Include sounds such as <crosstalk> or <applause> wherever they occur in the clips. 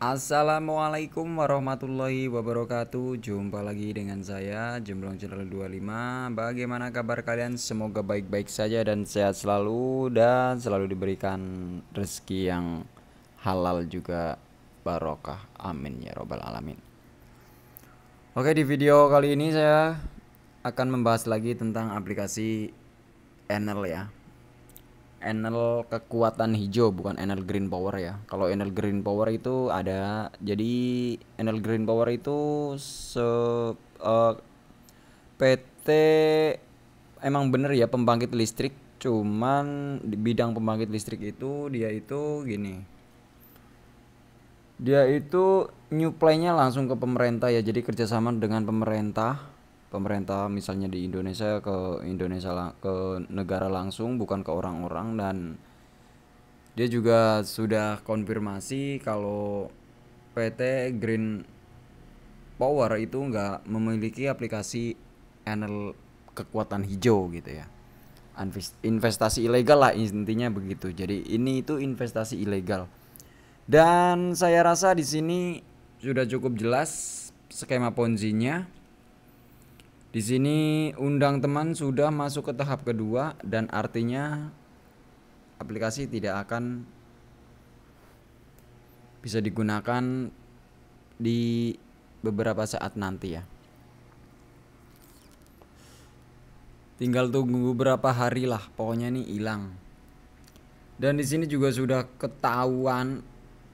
Assalamualaikum warahmatullahi wabarakatuh Jumpa lagi dengan saya Jemblong Channel 25 Bagaimana kabar kalian? Semoga baik-baik saja dan sehat selalu Dan selalu diberikan rezeki yang halal juga barokah Amin ya robbal alamin Oke di video kali ini saya akan membahas lagi tentang aplikasi Enel ya Enel kekuatan hijau bukan Enel Green Power ya. Kalau Enel Green Power itu ada jadi Enel Green Power itu se uh, eh, PT emang bener ya pembangkit listrik cuman di bidang pembangkit listrik itu dia itu gini dia itu nyuplainya langsung ke pemerintah ya jadi kerjasama dengan pemerintah pemerintah misalnya di Indonesia ke Indonesia ke negara langsung bukan ke orang-orang dan dia juga sudah konfirmasi kalau PT Green Power itu nggak memiliki aplikasi NL kekuatan hijau gitu ya investasi ilegal lah intinya begitu jadi ini itu investasi ilegal dan saya rasa di sini sudah cukup jelas skema ponzinya di sini undang teman sudah masuk ke tahap kedua dan artinya aplikasi tidak akan bisa digunakan di beberapa saat nanti ya. Tinggal tunggu beberapa hari lah, pokoknya ini hilang. Dan di sini juga sudah ketahuan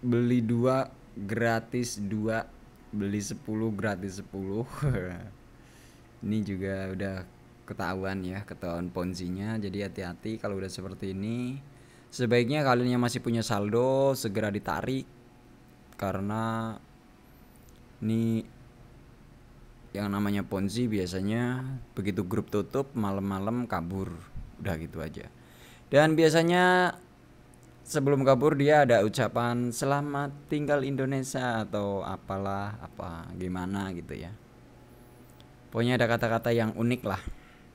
beli dua gratis dua, beli sepuluh gratis sepuluh. <laughs> ini juga udah ketahuan ya ketahuan ponzinya jadi hati-hati kalau udah seperti ini sebaiknya kalian yang masih punya saldo segera ditarik karena ini yang namanya ponzi biasanya begitu grup tutup malam-malam kabur udah gitu aja dan biasanya sebelum kabur dia ada ucapan selamat tinggal Indonesia atau apalah apa gimana gitu ya Pokoknya ada kata-kata yang unik lah.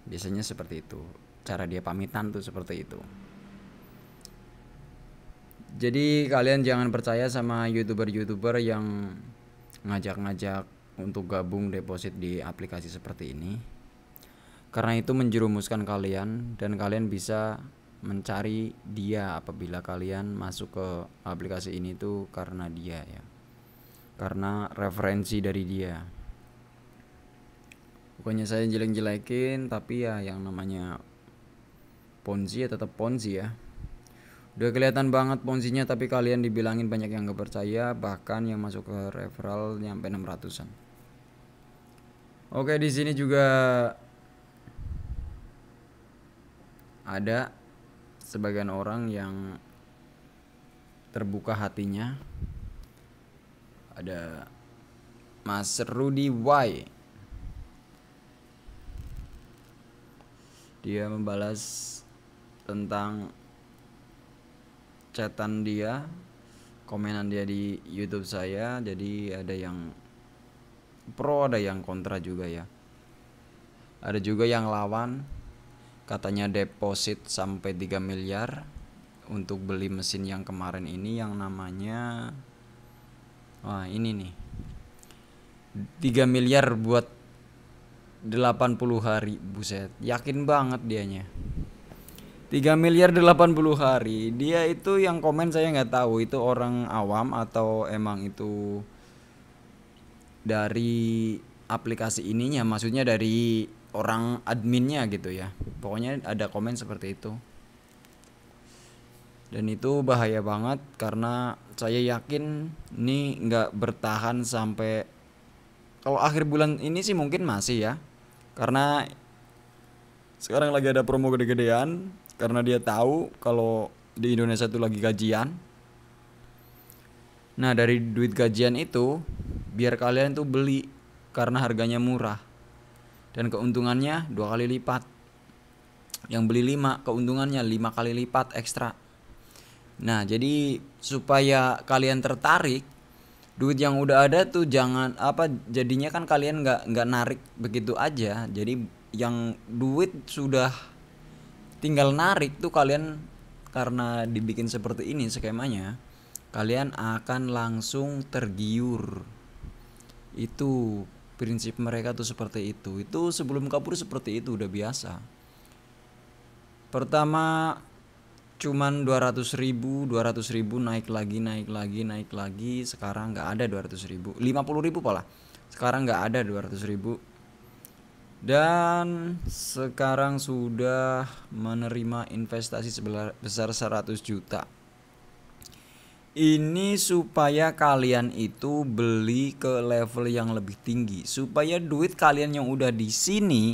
Biasanya seperti itu. Cara dia pamitan tuh seperti itu. Jadi kalian jangan percaya sama youtuber-youtuber yang ngajak-ngajak untuk gabung deposit di aplikasi seperti ini. Karena itu menjerumuskan kalian dan kalian bisa mencari dia apabila kalian masuk ke aplikasi ini tuh karena dia ya. Karena referensi dari dia bukannya saya jelek-jelekin tapi ya yang namanya ponzi ya tetap ponzi ya udah kelihatan banget ponzinya tapi kalian dibilangin banyak yang gak percaya bahkan yang masuk ke referral nyampe 600-an oke di sini juga ada sebagian orang yang terbuka hatinya ada Mas Rudy Y dia membalas tentang chatan dia komenan dia di YouTube saya jadi ada yang pro ada yang kontra juga ya ada juga yang lawan katanya deposit sampai 3 miliar untuk beli mesin yang kemarin ini yang namanya wah ini nih 3 miliar buat 80 hari buset yakin banget dianya 3 miliar 80 hari dia itu yang komen saya nggak tahu itu orang awam atau emang itu dari aplikasi ininya maksudnya dari orang adminnya gitu ya pokoknya ada komen seperti itu dan itu bahaya banget karena saya yakin ini nggak bertahan sampai kalau akhir bulan ini sih mungkin masih ya karena sekarang lagi ada promo gede-gedean karena dia tahu kalau di Indonesia itu lagi gajian. Nah, dari duit gajian itu biar kalian tuh beli karena harganya murah. Dan keuntungannya dua kali lipat. Yang beli lima keuntungannya lima kali lipat ekstra. Nah, jadi supaya kalian tertarik duit yang udah ada tuh jangan apa jadinya kan kalian nggak nggak narik begitu aja jadi yang duit sudah tinggal narik tuh kalian karena dibikin seperti ini skemanya kalian akan langsung tergiur itu prinsip mereka tuh seperti itu itu sebelum kabur seperti itu udah biasa pertama cuman 200 ribu 200 ribu naik lagi naik lagi naik lagi sekarang nggak ada 200 ribu 50 ribu pola sekarang nggak ada 200 ribu dan sekarang sudah menerima investasi sebesar 100 juta ini supaya kalian itu beli ke level yang lebih tinggi supaya duit kalian yang udah di sini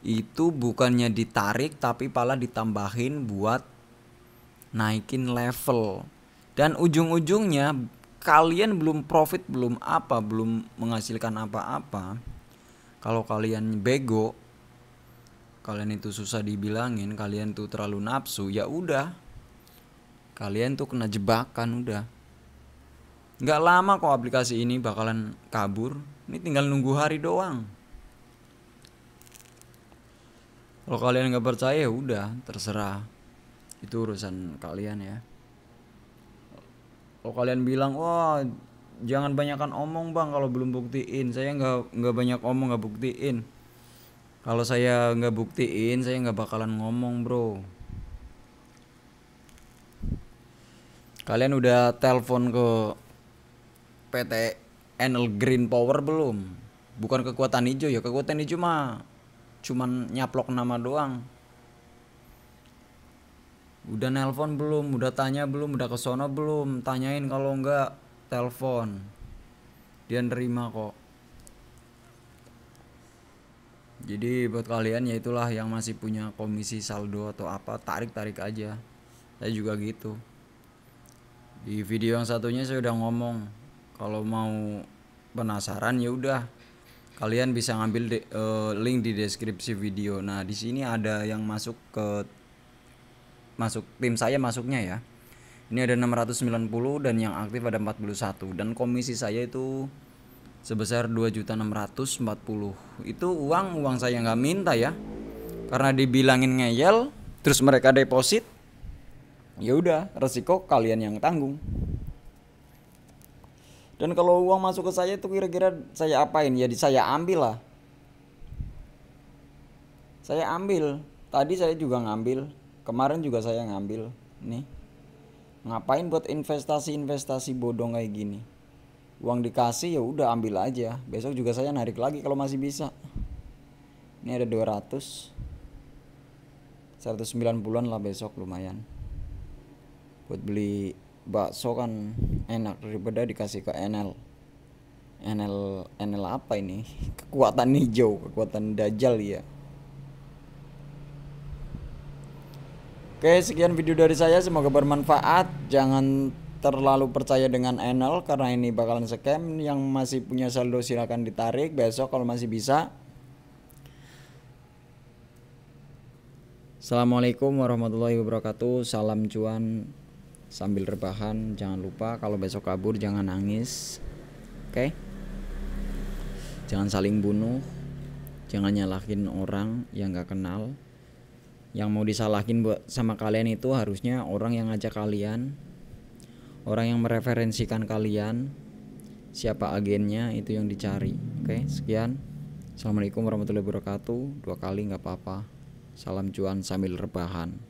itu bukannya ditarik tapi pala ditambahin buat naikin level dan ujung-ujungnya kalian belum profit belum apa belum menghasilkan apa-apa kalau kalian bego kalian itu susah dibilangin kalian tuh terlalu nafsu ya udah kalian tuh kena jebakan udah nggak lama kok aplikasi ini bakalan kabur ini tinggal nunggu hari doang kalau kalian nggak percaya ya udah terserah itu urusan kalian ya kalau kalian bilang wah jangan banyakkan omong bang kalau belum buktiin saya nggak nggak banyak omong nggak buktiin kalau saya nggak buktiin saya nggak bakalan ngomong bro kalian udah telepon ke PT Enel Green Power belum bukan kekuatan hijau ya kekuatan hijau mah cuman nyaplok nama doang udah nelpon belum udah tanya belum udah ke Sono belum tanyain kalau enggak telepon dia nerima kok jadi buat kalian ya itulah yang masih punya komisi saldo atau apa tarik tarik aja saya juga gitu di video yang satunya saya udah ngomong kalau mau penasaran ya udah kalian bisa ngambil de, uh, link di deskripsi video nah di sini ada yang masuk ke masuk tim saya masuknya ya ini ada 690 dan yang aktif ada 41 dan komisi saya itu sebesar 2.640 itu uang uang saya nggak minta ya karena dibilangin ngeyel terus mereka deposit ya udah resiko kalian yang tanggung dan kalau uang masuk ke saya itu kira-kira saya apain ya saya ambil lah saya ambil tadi saya juga ngambil kemarin juga saya ngambil nih ngapain buat investasi-investasi bodong kayak gini uang dikasih ya udah ambil aja besok juga saya narik lagi kalau masih bisa ini ada 200 190-an lah besok lumayan buat beli bakso kan enak daripada dikasih ke NL NL NL apa ini <laughs> kekuatan hijau kekuatan dajal ya Oke, sekian video dari saya. Semoga bermanfaat. Jangan terlalu percaya dengan Enel karena ini bakalan scam. Yang masih punya saldo silahkan ditarik besok kalau masih bisa. Assalamualaikum warahmatullahi wabarakatuh. Salam cuan sambil rebahan. Jangan lupa kalau besok kabur jangan nangis. Oke? Jangan saling bunuh. Jangan nyalahin orang yang gak kenal yang mau disalahin buat sama kalian itu harusnya orang yang ngajak kalian orang yang mereferensikan kalian siapa agennya itu yang dicari oke okay, sekian assalamualaikum warahmatullahi wabarakatuh dua kali nggak apa-apa salam cuan sambil rebahan